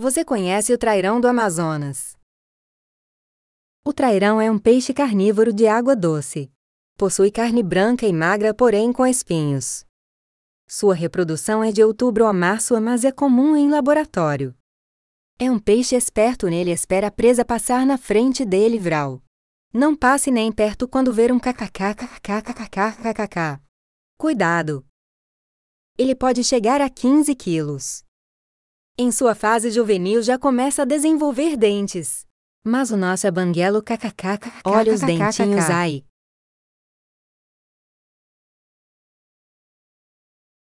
Você conhece o trairão do Amazonas? O trairão é um peixe carnívoro de água doce. Possui carne branca e magra, porém com espinhos. Sua reprodução é de outubro a março, mas é comum em laboratório. É um peixe esperto nele espera a presa passar na frente dele vral. Não passe nem perto quando ver um kkkkkkkkkkk. Cuidado! Ele pode chegar a 15 quilos. Em sua fase juvenil já começa a desenvolver dentes. Mas o nosso é banguelo kkk, olha os dentinhos ai.